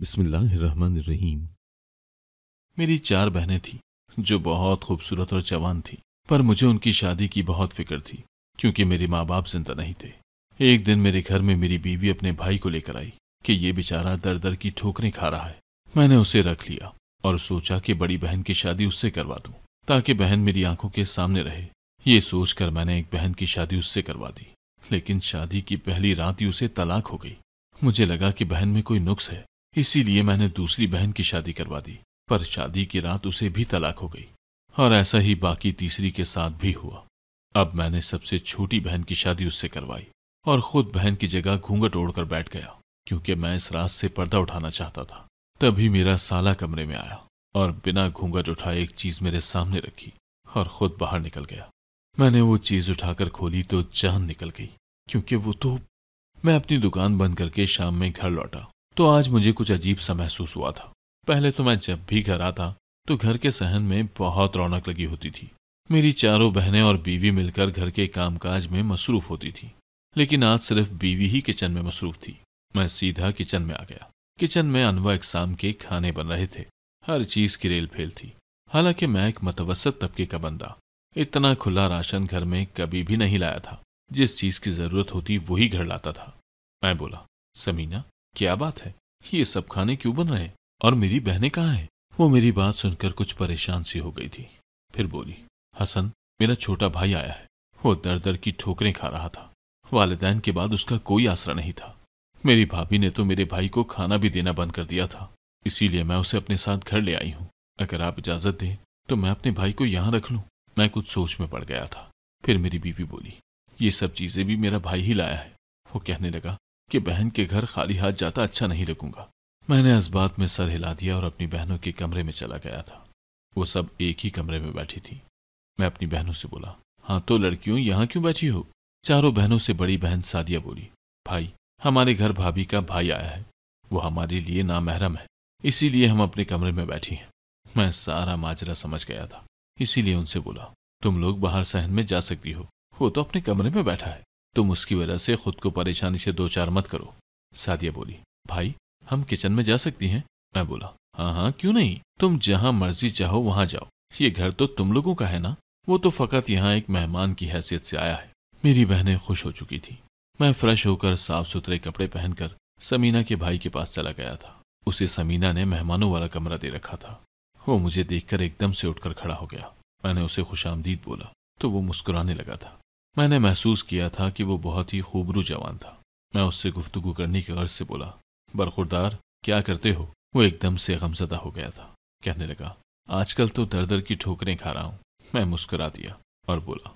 बिस्मिल्लाहिर्रहमानिर्रहीम मेरी चार बहनें थीं जो बहुत खूबसूरत और जवान थीं पर मुझे उनकी शादी की बहुत फिक्र थी क्योंकि मेरे माँ बाप जिंदा नहीं थे एक दिन मेरे घर में मेरी बीवी अपने भाई को लेकर आई कि ये बेचारा दर दर की ठोकरें खा रहा है मैंने उसे रख लिया और सोचा कि बड़ी बहन की शादी उससे करवा दूं ताकि बहन मेरी आंखों के सामने रहे ये सोचकर मैंने एक बहन की शादी उससे करवा दी लेकिन शादी की पहली रात ही उसे तलाक हो गई मुझे लगा कि बहन में कोई नुक्स है इसीलिए मैंने दूसरी बहन की शादी करवा दी पर शादी की रात उसे भी तलाक हो गई और ऐसा ही बाकी तीसरी के साथ भी हुआ अब मैंने सबसे छोटी बहन की शादी उससे करवाई और खुद बहन की जगह घूंघट ओढ़कर बैठ गया क्योंकि मैं इस रात से पर्दा उठाना चाहता था तभी मेरा साला कमरे में आया और बिना घूंघट उठाए एक चीज मेरे सामने रखी और खुद बाहर निकल गया मैंने वो चीज उठाकर खोली तो जान निकल गई क्योंकि वो तो मैं अपनी दुकान बंद करके शाम में घर लौटा तो आज मुझे कुछ अजीब सा महसूस हुआ था पहले तो मैं जब भी घर आता तो घर के सहन में बहुत रौनक लगी होती थी मेरी चारों बहनें और बीवी मिलकर घर के कामकाज में मसरूफ होती थी लेकिन आज सिर्फ बीवी ही किचन में मसरूफ थी मैं सीधा किचन में आ गया किचन में अनवा इकसाम के खाने बन रहे थे हर चीज की रेल फेल थी हालांकि मैं एक मतवसत तबके का बंदा इतना खुला राशन घर में कभी भी नहीं लाया था जिस चीज की जरूरत होती वही घर लाता था मैं बोला समीना क्या बात है ये सब खाने क्यों बन रहे हैं और मेरी बहनें कहाँ हैं वो मेरी बात सुनकर कुछ परेशान सी हो गई थी फिर बोली हसन मेरा छोटा भाई आया है वो दर दर की ठोकरें खा रहा था वालदेन के बाद उसका कोई आसरा नहीं था मेरी भाभी ने तो मेरे भाई को खाना भी देना बंद कर दिया था इसीलिए मैं उसे अपने साथ घर ले आई हूँ अगर आप इजाजत दें तो मैं अपने भाई को यहाँ रख लूँ मैं कुछ सोच में पड़ गया था फिर मेरी बीवी बोली ये सब चीजें भी मेरा भाई ही लाया है वो कहने लगा कि बहन के घर खाली हाथ जाता अच्छा नहीं लगूंगा मैंने इस बात में सर हिला दिया और अपनी बहनों के कमरे में चला गया था वो सब एक ही कमरे में बैठी थी मैं अपनी बहनों से बोला हाँ तो लड़कियों यहाँ क्यों बैठी हो चारों बहनों से बड़ी बहन सादिया बोली भाई हमारे घर भाभी का भाई आया है वो हमारे लिए नामहरम है इसीलिए हम अपने कमरे में बैठी हैं मैं सारा माजरा समझ गया था इसीलिए उनसे बोला तुम लोग बाहर सहन में जा सकती हो वो तो अपने कमरे में बैठा है तुम उसकी वजह से खुद को परेशानी से दो चार मत करो सादिया बोली भाई हम किचन में जा सकती हैं मैं बोला हाँ हाँ क्यों नहीं तुम जहाँ मर्जी चाहो वहाँ जाओ ये घर तो तुम लोगों का है ना वो तो फकत यहाँ एक मेहमान की हैसियत से आया है मेरी बहनें खुश हो चुकी थी मैं फ्रेश होकर साफ सुथरे कपड़े पहनकर समीना के भाई के पास चला गया था उसे समीना ने मेहमानों वाला कमरा दे रखा था वो मुझे देखकर एकदम से उठकर खड़ा हो गया मैंने उसे खुशामदीद बोला तो वो मुस्कुराने लगा था मैंने महसूस किया था कि वो बहुत ही खूबरू जवान था मैं उससे गुफ्तगु करने की गर्ज से बोला बरखुरदार क्या करते हो वो एकदम से गमजदा हो गया था कहने लगा आजकल तो दर दर की ठोकरें खा रहा हूँ मैं मुस्करा दिया और बोला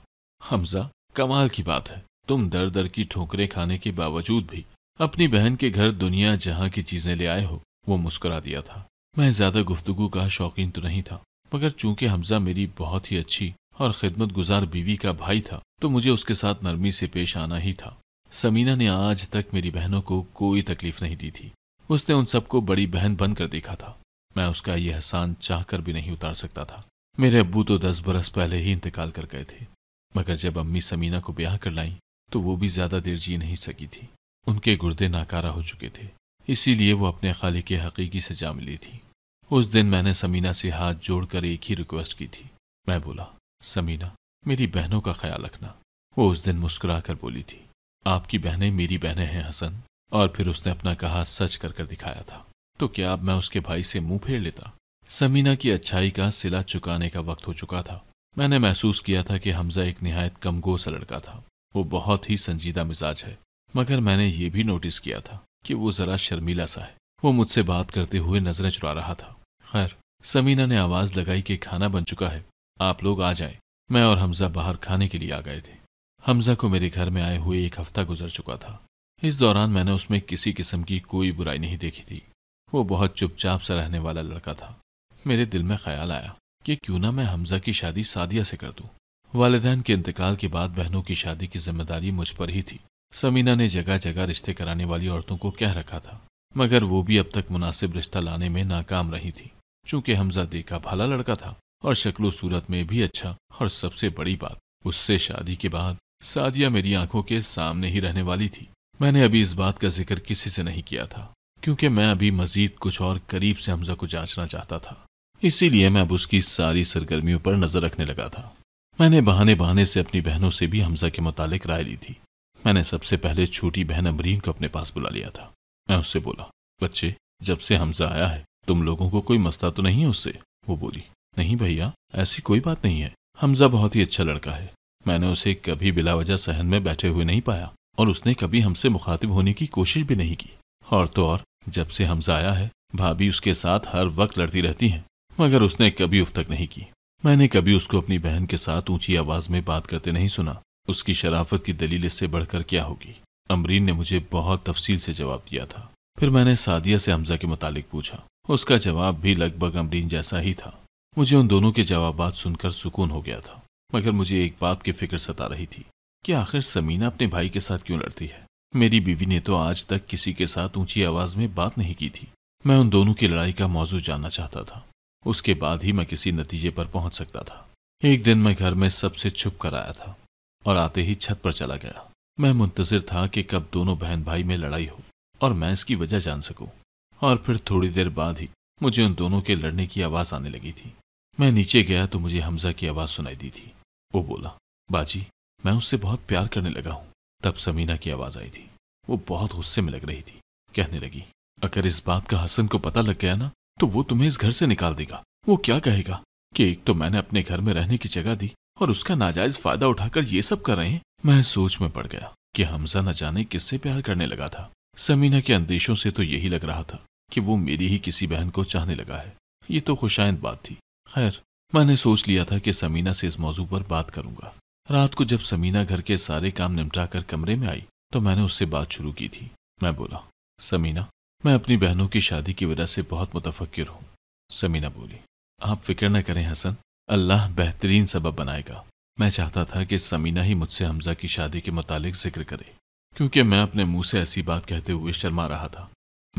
हमजा कमाल की बात है तुम दर दर की ठोकरें खाने के बावजूद भी अपनी बहन के घर दुनिया जहाँ की चीजें ले आए हो वो मुस्करा दिया था मैं ज्यादा गुफ्तगु का शौकीन तो नहीं था मगर चूंकि हमजा मेरी बहुत ही अच्छी और खिदमत गुजार बीवी का भाई था तो मुझे उसके साथ नरमी से पेश आना ही था समीना ने आज तक मेरी बहनों को कोई तकलीफ नहीं दी थी उसने उन सबको बड़ी बहन बनकर देखा था मैं उसका यह एहसान चाह कर भी नहीं उतार सकता था मेरे अबू तो दस बरस पहले ही इंतकाल कर गए थे मगर जब अम्मी समीना को ब्याह कर लाई तो वो भी ज्यादा देर जी नहीं सकी थी उनके गुर्दे नाकारा हो चुके थे इसीलिए वो अपने खाली के हकीकी से जा मिली थी उस दिन मैंने समीना से हाथ जोड़कर एक ही रिक्वेस्ट की थी मैं बोला समीना मेरी बहनों का ख्याल रखना वो उस दिन मुस्कुरा कर बोली थी आपकी बहनें मेरी बहनें हैं हसन और फिर उसने अपना कहा सच कर कर दिखाया था तो क्या अब मैं उसके भाई से मुंह फेर लेता समीना की अच्छाई का सिला चुकाने का वक्त हो चुका था मैंने महसूस किया था कि हमजा एक नहायत कम गोसा लड़का था वो बहुत ही संजीदा मिजाज है मगर मैंने ये भी नोटिस किया था कि वो जरा शर्मीला सा है वो मुझसे बात करते हुए नजरें चुरा रहा था खैर समीना ने आवाज लगाई कि खाना बन चुका है आप लोग आ जाए मैं और हमजा बाहर खाने के लिए आ गए थे हमजा को मेरे घर में आए हुए एक हफ्ता गुजर चुका था इस दौरान मैंने उसमें किसी किस्म की कोई बुराई नहीं देखी थी वो बहुत चुपचाप सा रहने वाला लड़का था मेरे दिल में ख्याल आया कि क्यों ना मैं हमजा की शादी सादिया से कर दूं। वालदेन के इंतकाल के बाद बहनों की शादी की जिम्मेदारी मुझ पर ही थी समीना ने जगह जगह रिश्ते कराने वाली औरतों को कह रखा था मगर वो भी अब तक मुनासिब रिश्ता लाने में नाकाम रही थी चूंकि हमजा देखा भला लड़का था और शक्लो सूरत में भी अच्छा और सबसे बड़ी बात उससे शादी के बाद सादिया मेरी आंखों के सामने ही रहने वाली थी मैंने अभी इस बात का जिक्र किसी से नहीं किया था क्योंकि मैं अभी मजीद कुछ और करीब से हमजा को जांचना चाहता था इसीलिए मैं अब उसकी सारी सरगर्मियों पर नजर रखने लगा था मैंने बहाने बहाने से अपनी बहनों से भी हमजा के मुतालिक राय ली थी मैंने सबसे पहले छोटी बहन अमरीन को अपने पास बुला लिया था मैं उससे बोला बच्चे जब से हमजा आया है तुम लोगों को कोई मसला तो नहीं है उससे वो बोली नहीं भैया ऐसी कोई बात नहीं है हमजा बहुत ही अच्छा लड़का है मैंने उसे कभी बिला वजह सहन में बैठे हुए नहीं पाया और उसने कभी हमसे मुखातिब होने की कोशिश भी नहीं की और तो और जब से हमजा आया है भाभी उसके साथ हर वक्त लड़ती रहती हैं मगर उसने कभी उफ तक नहीं की मैंने कभी उसको अपनी बहन के साथ ऊंची आवाज में बात करते नहीं सुना उसकी शराफत की दलील इससे बढ़कर क्या होगी अमरीन ने मुझे बहुत तफसील से जवाब दिया था फिर मैंने सादिया से हमजा के मुतालिक पूछा उसका जवाब भी लगभग अमरीन जैसा ही था मुझे उन दोनों के जवाब सुनकर सुकून हो गया था मगर मुझे एक बात की फिक्र सता रही थी कि आखिर समीना अपने भाई के साथ क्यों लड़ती है मेरी बीवी ने तो आज तक किसी के साथ ऊंची आवाज में बात नहीं की थी मैं उन दोनों की लड़ाई का मौजू जानना चाहता था उसके बाद ही मैं किसी नतीजे पर पहुंच सकता था एक दिन मैं घर में सबसे छुप कर आया था और आते ही छत पर चला गया मैं मुंतजर था कि कब दोनों बहन भाई में लड़ाई हो और मैं इसकी वजह जान सकूं और फिर थोड़ी देर बाद ही मुझे उन दोनों के लड़ने की आवाज़ आने लगी थी मैं नीचे गया तो मुझे हमजा की आवाज़ सुनाई दी थी वो बोला बाजी मैं उससे बहुत प्यार करने लगा हूँ तब समीना की आवाज़ आई थी वो बहुत गुस्से में लग रही थी कहने लगी अगर इस बात का हसन को पता लग गया ना तो वो तुम्हें इस घर से निकाल देगा वो क्या कहेगा कि एक तो मैंने अपने घर में रहने की जगह दी और उसका नाजायज फायदा उठाकर ये सब कर रहे हैं मैं सोच में पड़ गया कि हमजा न जाने किससे प्यार करने लगा था समीना के अंदेशों से तो यही लग रहा था कि वो मेरी ही किसी बहन को चाहने लगा है ये तो खुशाइंद बात थी खैर मैंने सोच लिया था कि समीना से इस मौजू पर बात करूंगा रात को जब समीना घर के सारे काम निपटा कर कमरे में आई तो मैंने उससे बात शुरू की थी मैं बोला समीना मैं अपनी बहनों की शादी की वजह से बहुत मुतफिर हूँ समीना बोली आप फिक्र न करें हसन अल्लाह बेहतरीन सबब बनाएगा मैं चाहता था कि समीना ही मुझसे हमजा की शादी के मुतालिक जिक्र करे क्योंकि मैं अपने मुंह से ऐसी बात कहते हुए शर्मा रहा था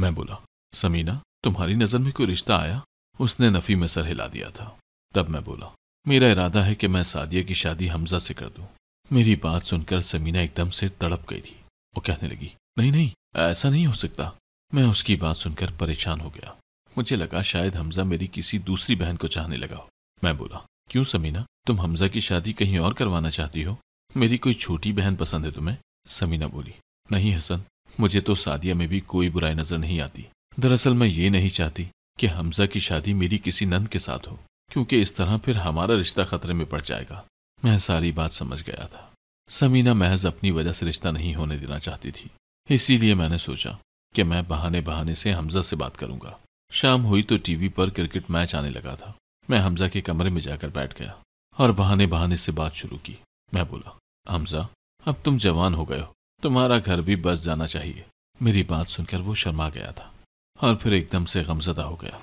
मैं बोला समीना तुम्हारी नज़र में कोई रिश्ता आया उसने नफ़ी में सर हिला दिया था तब मैं बोला मेरा इरादा है कि मैं सादिया की शादी हमजा से कर दूं। मेरी बात सुनकर समीना एकदम से तड़प गई थी वो कहने लगी नहीं नहीं ऐसा नहीं हो सकता मैं उसकी बात सुनकर परेशान हो गया मुझे लगा शायद हमजा मेरी किसी दूसरी बहन को चाहने लगा हो मैं बोला क्यों समीना तुम हमजा की शादी कहीं और करवाना चाहती हो मेरी कोई छोटी बहन पसंद है तुम्हें समीना बोली नहीं हसन मुझे तो सादिया में भी कोई बुराई नजर नहीं आती दरअसल मैं ये नहीं चाहती कि हमजा की शादी मेरी किसी नंद के साथ हो क्योंकि इस तरह फिर हमारा रिश्ता खतरे में पड़ जाएगा मैं सारी बात समझ गया था समीना महज अपनी वजह से रिश्ता नहीं होने देना चाहती थी इसीलिए मैंने सोचा कि मैं बहाने बहाने से हमजा से बात करूंगा शाम हुई तो टीवी पर क्रिकेट मैच आने लगा था मैं हमजा के कमरे में जाकर बैठ गया और बहाने बहाने से बात शुरू की मैं बोला हमजा अब तुम जवान हो गए हो तुम्हारा घर भी बस जाना चाहिए मेरी बात सुनकर वो शर्मा गया था और फिर एकदम से गमजदा हो गया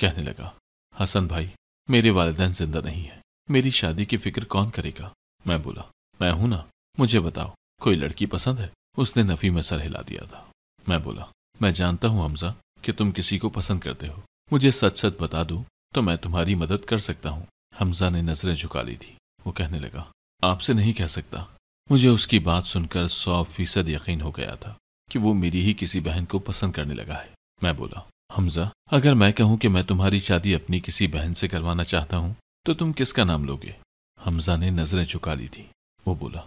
कहने लगा हसन भाई मेरे वालदेन जिंदा नहीं है मेरी शादी की फिक्र कौन करेगा मैं बोला मैं हूं ना मुझे बताओ कोई लड़की पसंद है उसने नफी में सर हिला दिया था मैं बोला मैं जानता हूं हमजा कि तुम किसी को पसंद करते हो मुझे सच सच बता दो तो मैं तुम्हारी मदद कर सकता हूँ हमजा ने नजरें झुका ली थी वो कहने लगा आपसे नहीं कह सकता मुझे उसकी बात सुनकर सौ फीसद यकीन हो गया था कि वो मेरी ही किसी बहन को पसंद करने लगा है मैं बोला हमजा अगर मैं कहूं कि मैं तुम्हारी शादी अपनी किसी बहन से करवाना चाहता हूं तो तुम किसका नाम लोगे हमजा ने नजरें चुका ली थी वो बोला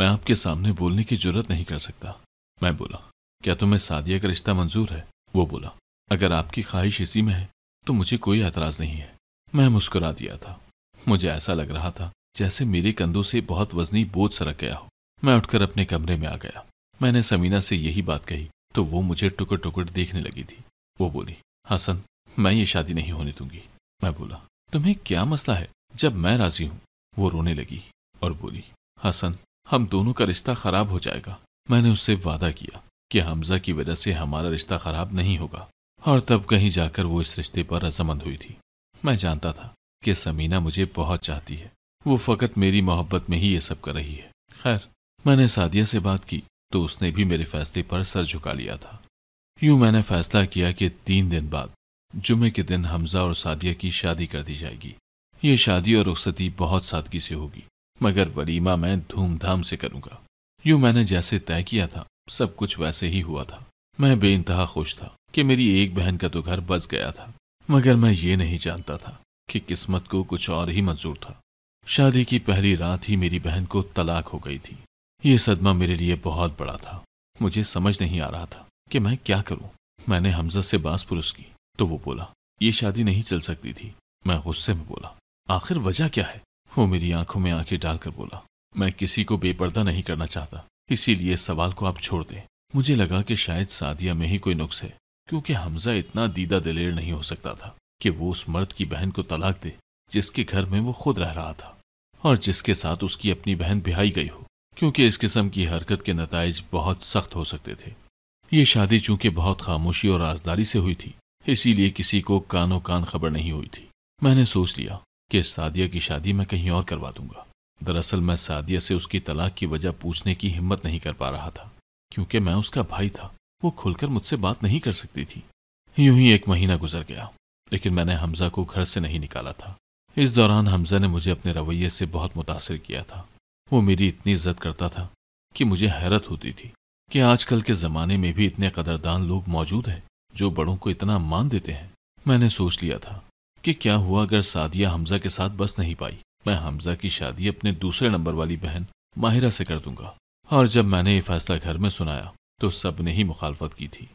मैं आपके सामने बोलने की जरूरत नहीं कर सकता मैं बोला क्या तुम्हें सादिया का रिश्ता मंजूर है वो बोला अगर आपकी ख्वाहिश इसी में है तो मुझे कोई एतराज नहीं है मैं मुस्कुरा दिया था मुझे ऐसा लग रहा था जैसे मेरे कंधों से बहुत वजनी बोझ सरक गया हो मैं उठकर अपने कमरे में आ गया मैंने समीना से यही बात कही तो वो मुझे टुकड़ टुकड़ देखने लगी थी वो बोली हसन मैं ये शादी नहीं होने दूंगी मैं बोला तुम्हें क्या मसला है जब मैं राजी हूं वो रोने लगी और बोली हसन हम दोनों का रिश्ता खराब हो जाएगा मैंने उससे वादा किया कि हमजा की वजह से हमारा रिश्ता खराब नहीं होगा और तब कहीं जाकर वो इस रिश्ते पर रजामंद हुई थी मैं जानता था कि समीना मुझे बहुत चाहती है वो फकत मेरी मोहब्बत में ही ये सब कर रही है खैर मैंने सादिया से बात की तो उसने भी मेरे फैसले पर सर झुका लिया था यूं मैंने फैसला किया कि तीन दिन बाद जुमे के दिन हमजा और सादिया की शादी कर दी जाएगी ये शादी और रुख्सती बहुत सादगी से होगी मगर वलीमा मैं धूमधाम से करूंगा यूं मैंने जैसे तय किया था सब कुछ वैसे ही हुआ था मैं बे खुश था कि मेरी एक बहन का तो घर बस गया था मगर मैं ये नहीं जानता था कि किस्मत को कुछ और ही मंजूर था शादी की पहली रात ही मेरी बहन को तलाक हो गई थी ये सदमा मेरे लिए बहुत बड़ा था मुझे समझ नहीं आ रहा था कि मैं क्या करूं मैंने हमजत से बास पुरुष की तो वो बोला ये शादी नहीं चल सकती थी मैं गुस्से में बोला आखिर वजह क्या है वो मेरी आंखों में आंखें डालकर बोला मैं किसी को बेपर्दा नहीं करना चाहता इसीलिए इस सवाल को आप छोड़ दें मुझे लगा कि शायद सादिया में ही कोई नुक्स है क्योंकि हमजा इतना दीदा दिलेर नहीं हो सकता था कि वो उस मर्द की बहन को तलाक दे जिसके घर में वो खुद रह रहा था और जिसके साथ उसकी अपनी बहन बिहाई गई हो क्योंकि इस किस्म की हरकत के नतज बहुत सख्त हो सकते थे ये शादी चूंकि बहुत खामोशी और राजदारी से हुई थी इसीलिए किसी को कानो कान खबर नहीं हुई थी मैंने सोच लिया कि सादिया की शादी मैं कहीं और करवा दूंगा दरअसल मैं सादिया से उसकी तलाक की वजह पूछने की हिम्मत नहीं कर पा रहा था क्योंकि मैं उसका भाई था वो खुलकर मुझसे बात नहीं कर सकती थी यूं ही एक महीना गुजर गया लेकिन मैंने हमजा को घर से नहीं निकाला था इस दौरान हमजा ने मुझे अपने रवैये से बहुत मुतासर किया था वो मेरी इतनी इज्जत करता था कि मुझे हैरत होती थी कि आजकल के ज़माने में भी इतने कदरदान लोग मौजूद हैं जो बड़ों को इतना मान देते हैं मैंने सोच लिया था कि क्या हुआ अगर सादिया हमजा के साथ बस नहीं पाई मैं हमजा की शादी अपने दूसरे नंबर वाली बहन माहिरा से कर दूंगा और जब मैंने ये फैसला घर में सुनाया तो सब ने ही मुखालफत की थी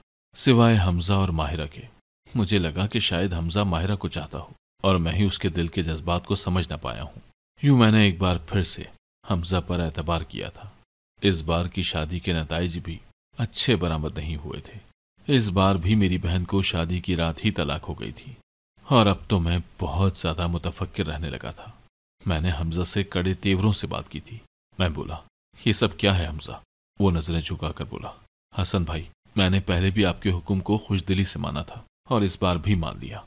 सिवाय हमजा और माहिरा के मुझे लगा कि शायद हमजा माहिरा को चाहता हो और मैं ही उसके दिल के जज्बात को समझ ना पाया हूँ यूं मैंने एक बार फिर से हमजा पर एतबार किया था इस बार की शादी के नतज भी अच्छे बरामद नहीं हुए थे इस बार भी मेरी बहन को शादी की रात ही तलाक हो गई थी और अब तो मैं बहुत ज्यादा मुतफक्र रहने लगा था मैंने हमजा से कड़े तेवरों से बात की थी मैं बोला ये सब क्या है हमजा वो नजरें झुकाकर बोला हसन भाई मैंने पहले भी आपके हुक्म को खुशदिली से माना था और इस बार भी मान लिया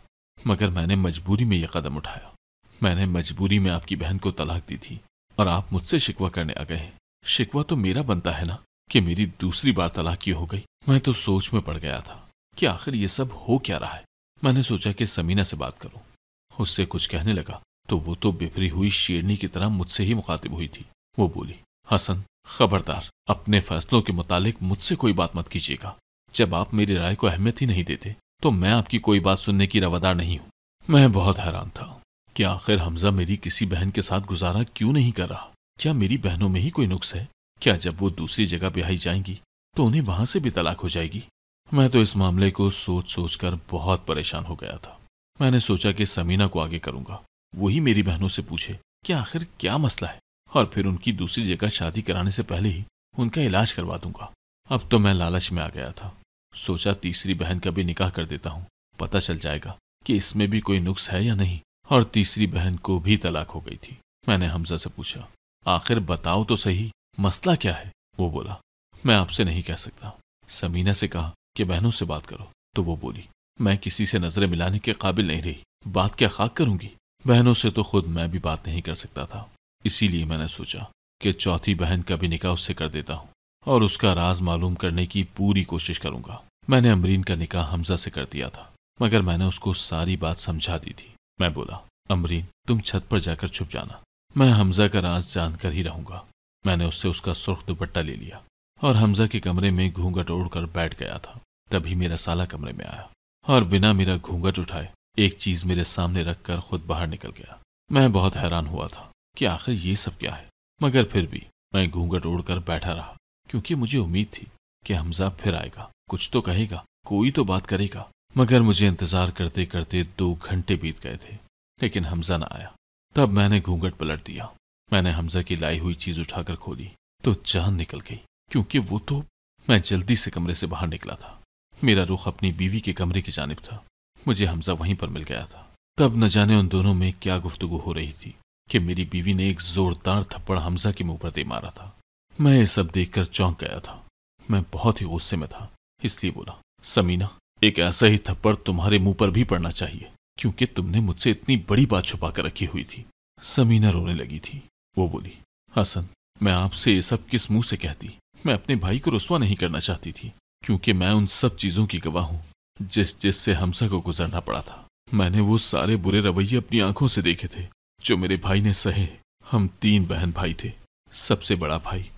मगर मैंने मजबूरी में यह कदम उठाया मैंने मजबूरी में आपकी बहन को तलाक दी थी और आप मुझसे शिकवा करने आ गए शिकवा तो मेरा बनता है ना कि मेरी दूसरी बार तलाक की हो गई मैं तो सोच में पड़ गया था कि आखिर ये सब हो क्या रहा है मैंने सोचा कि समीना से बात करूं उससे कुछ कहने लगा तो वो तो बिफरी हुई शेरनी की तरह मुझसे ही मुखातिब हुई थी वो बोली हसन खबरदार अपने फैसलों के मुतालिक मुझसे कोई बात मत कीजिएगा जब आप मेरी राय को अहमियत ही नहीं देते तो मैं आपकी कोई बात सुनने की रवादार नहीं हूं मैं बहुत हैरान था कि आखिर हमजा मेरी किसी बहन के साथ गुजारा क्यों नहीं कर रहा क्या मेरी बहनों में ही कोई नुक्स है क्या जब वो दूसरी जगह आई जाएंगी तो उन्हें वहां से भी तलाक हो जाएगी मैं तो इस मामले को सोच सोच कर बहुत परेशान हो गया था मैंने सोचा कि समीना को आगे करूंगा वही मेरी बहनों से पूछे कि आखिर क्या मसला है और फिर उनकी दूसरी जगह शादी कराने से पहले ही उनका इलाज करवा दूंगा अब तो मैं लालच में आ गया था सोचा तीसरी बहन का भी निकाह कर देता हूँ पता चल जाएगा कि इसमें भी कोई नुक्स है या नहीं और तीसरी बहन को भी तलाक हो गई थी मैंने हमजा से पूछा आखिर बताओ तो सही मसला क्या है वो बोला मैं आपसे नहीं कह सकता समीना से कहा कि बहनों से बात करो तो वो बोली मैं किसी से नजरें मिलाने के काबिल नहीं रही बात क्या खाक करूंगी बहनों से तो खुद मैं भी बात नहीं कर सकता था इसीलिए मैंने सोचा कि चौथी बहन का भी निकाह उससे कर देता हूँ और उसका राज मालूम करने की पूरी कोशिश करूंगा मैंने अमरीन का निकाह हमजा से कर दिया था मगर मैंने उसको सारी बात समझा दी थी मैं बोला अमरीन तुम छत पर जाकर छुप जाना मैं हमजा का राज जानकर ही रहूंगा मैंने उससे उसका सुर्ख दुपट्टा ले लिया और हमजा के कमरे में घूंघट ओढ़कर बैठ गया था तभी मेरा साला कमरे में आया और बिना मेरा घूंघट उठाए एक चीज मेरे सामने रखकर खुद बाहर निकल गया मैं बहुत हैरान हुआ था कि आखिर ये सब क्या है मगर फिर भी मैं घूंघट ओढ़कर बैठा रहा क्योंकि मुझे उम्मीद थी कि हमजा फिर आएगा कुछ तो कहेगा कोई तो बात करेगा मगर मुझे इंतज़ार करते करते दो घंटे बीत गए थे लेकिन हमजा ना आया तब मैंने घूंघट पलट दिया मैंने हमजा की लाई हुई चीज़ उठाकर खोली तो जान निकल गई क्योंकि वो तो मैं जल्दी से कमरे से बाहर निकला था मेरा रुख अपनी बीवी के कमरे की जानब था मुझे हमजा वहीं पर मिल गया था तब न जाने उन दोनों में क्या गुफ्तगु हो रही थी कि मेरी बीवी ने एक जोरदार थप्पड़ हमजा के मुंह पर दे मारा था मैं ये सब देखकर चौंक गया था मैं बहुत ही गुस्से में था इसलिए बोला समीना एक ऐसा ही थप्पड़ तुम्हारे मुंह पर भी पड़ना चाहिए क्योंकि तुमने मुझसे इतनी बड़ी बात छुपा कर रखी हुई थी समीना रोने लगी थी वो बोली हसन मैं आपसे ये सब किस मुंह से कहती मैं अपने भाई को रसवा नहीं करना चाहती थी क्योंकि मैं उन सब चीजों की गवाह हूं जिस जिस से हमसा को गुजरना पड़ा था मैंने वो सारे बुरे रवैये अपनी आंखों से देखे थे जो मेरे भाई ने सहे हम तीन बहन भाई थे सबसे बड़ा भाई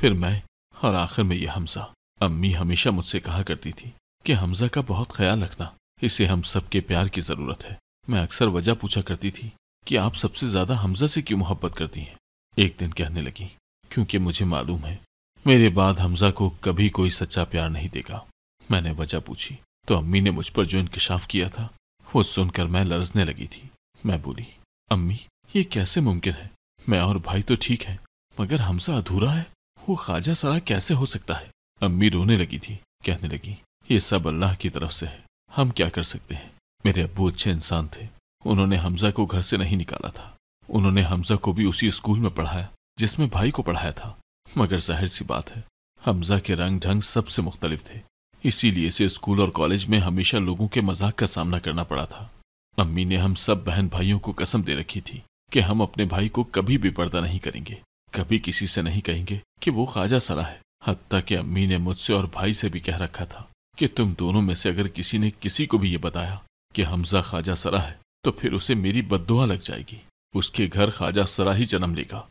फिर मैं और आखिर में यह हमसा अम्मी हमेशा मुझसे कहा करती थी कि हमजा का बहुत ख्याल रखना इसे हम सब के प्यार की जरूरत है मैं अक्सर वजह पूछा करती थी कि आप सबसे ज्यादा हमजा से क्यों मोहब्बत करती हैं एक दिन कहने लगी क्योंकि मुझे मालूम है मेरे बाद हमजा को कभी कोई सच्चा प्यार नहीं देगा मैंने वजह पूछी तो अम्मी ने मुझ पर जो इंकशाफ किया था वो सुनकर मैं लरजने लगी थी मैं बोली अम्मी ये कैसे मुमकिन है मैं और भाई तो ठीक है मगर हमसा अधूरा है वो खाजा सरा कैसे हो सकता है अम्मी रोने लगी थी कहने लगी ये सब अल्लाह की तरफ से है हम क्या कर सकते हैं मेरे अबू अच्छे इंसान थे उन्होंने हमजा को घर से नहीं निकाला था उन्होंने हमजा को भी उसी स्कूल में पढ़ाया जिसमें भाई को पढ़ाया था मगर जाहिर सी बात है हमजा के रंग ढंग सबसे मुख्तलिफ थे इसीलिए इसे स्कूल और कॉलेज में हमेशा लोगों के मजाक का सामना करना पड़ा था अम्मी ने हम सब बहन भाइयों को कसम दे रखी थी कि हम अपने भाई को कभी भी पर्दा नहीं करेंगे कभी किसी से नहीं कहेंगे कि वो ख्वाजा सरा है हती कि अम्मी ने मुझसे और भाई से भी कह रखा था कि तुम दोनों में से अगर किसी ने किसी को भी ये बताया कि हमजा ख्वाजा सरा है तो फिर उसे मेरी बदुआ लग जाएगी उसके घर ख्वाजा सरा ही जन्म लेगा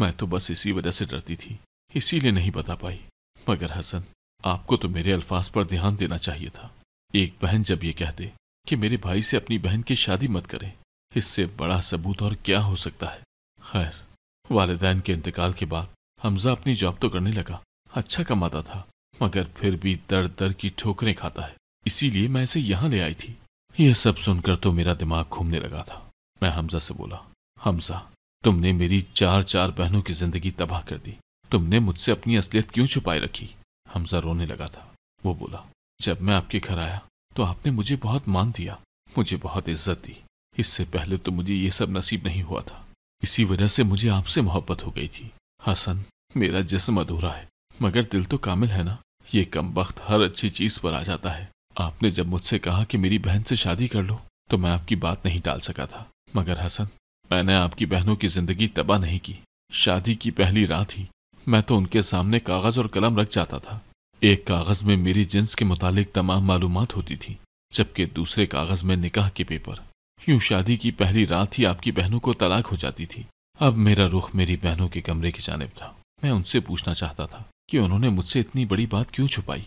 मैं तो बस इसी वजह से डरती थी इसीलिए नहीं बता पाई मगर हसन आपको तो मेरे अल्फाज पर ध्यान देना चाहिए था एक बहन जब ये कहते कि मेरे भाई से अपनी बहन की शादी मत करें इससे बड़ा सबूत और क्या हो सकता है खैर वालदेन के इंतकाल के बाद हमजा अपनी जॉब तो करने लगा अच्छा कमाता था मगर फिर भी दर दर की ठोकरें खाता है इसीलिए मैं इसे यहाँ ले आई थी यह सब सुनकर तो मेरा दिमाग घूमने लगा था मैं हमजा से बोला हमजा तुमने मेरी चार चार बहनों की जिंदगी तबाह कर दी तुमने मुझसे अपनी असलियत क्यों छुपाई रखी हमजा रोने लगा था वो बोला जब मैं आपके घर आया तो आपने मुझे बहुत मान दिया मुझे बहुत इज्जत दी इससे पहले तो मुझे ये सब नसीब नहीं हुआ था इसी वजह से मुझे आपसे मोहब्बत हो गई थी हसन मेरा जिसम अधूरा है मगर दिल तो कामिल है ना ये कम वक्त हर अच्छी चीज पर आ जाता है आपने जब मुझसे कहा कि मेरी बहन से शादी कर लो तो मैं आपकी बात नहीं टाल सका था मगर हसन मैंने आपकी बहनों की जिंदगी तबाह नहीं की शादी की पहली रात ही मैं तो उनके सामने कागज और कलम रख जाता था एक कागज में मेरी जिन्स के मुतालिक तमाम मालूम होती थी जबकि दूसरे कागज में निकाह के पेपर यूं शादी की पहली रात ही आपकी बहनों को तलाक हो जाती थी अब मेरा रुख मेरी बहनों के कमरे की जानब था मैं उनसे पूछना चाहता था कि उन्होंने मुझसे इतनी बड़ी बात क्यों छुपाई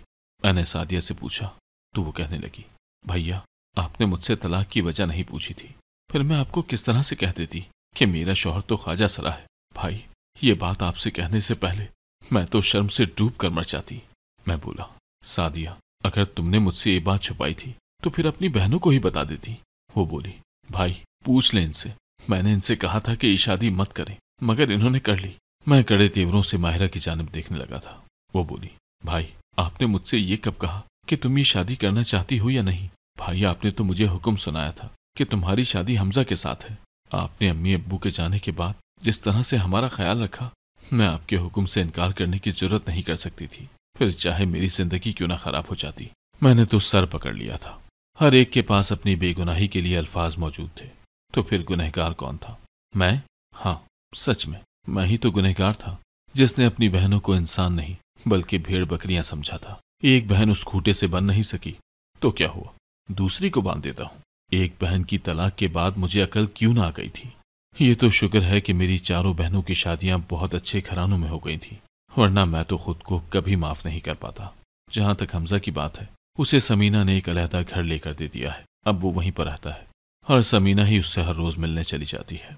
मैंने सादिया से पूछा तो वो कहने लगी भैया आपने मुझसे तलाक की वजह नहीं पूछी थी फिर मैं आपको किस तरह से कह देती कि मेरा शोहर तो ख्वाजा सरा है भाई ये बात आपसे कहने से पहले मैं तो शर्म से डूब कर मर जाती मैं बोला सादिया अगर तुमने मुझसे ये बात छुपाई थी तो फिर अपनी बहनों को ही बता देती वो बोली भाई पूछ ले इनसे मैंने इनसे कहा था कि ये शादी मत करें मगर इन्होंने कर ली मैं कड़े तेवरों से माहिरा की जानब देखने लगा था वो बोली भाई आपने मुझसे ये कब कहा कि तुम ये शादी करना चाहती हो या नहीं भाई आपने तो मुझे हुक्म सुनाया था कि तुम्हारी शादी हमजा के साथ है आपने अम्मी अब्बू के जाने के बाद जिस तरह से हमारा ख्याल रखा मैं आपके हुक्म से इनकार करने की जरूरत नहीं कर सकती थी फिर चाहे मेरी जिंदगी क्यों ना खराब हो जाती मैंने तो सर पकड़ लिया था हर एक के पास अपनी बेगुनाही के लिए अल्फाज मौजूद थे तो फिर गुनहगार कौन था मैं हाँ सच में मैं ही तो गुनहगार था जिसने अपनी बहनों को इंसान नहीं बल्कि भेड़ बकरियां समझा था एक बहन उस खूटे से बन नहीं सकी तो क्या हुआ दूसरी को बांध देता हूँ एक बहन की तलाक के बाद मुझे अकल क्यों ना आ गई थी ये तो शुक्र है कि मेरी चारों बहनों की शादियां बहुत अच्छे घरानों में हो गई थी वरना मैं तो खुद को कभी माफ नहीं कर पाता जहां तक हमजा की बात है उसे समीना ने एक अलहदा घर लेकर दे दिया है अब वो वहीं पर रहता है और समीना ही उससे हर रोज मिलने चली जाती है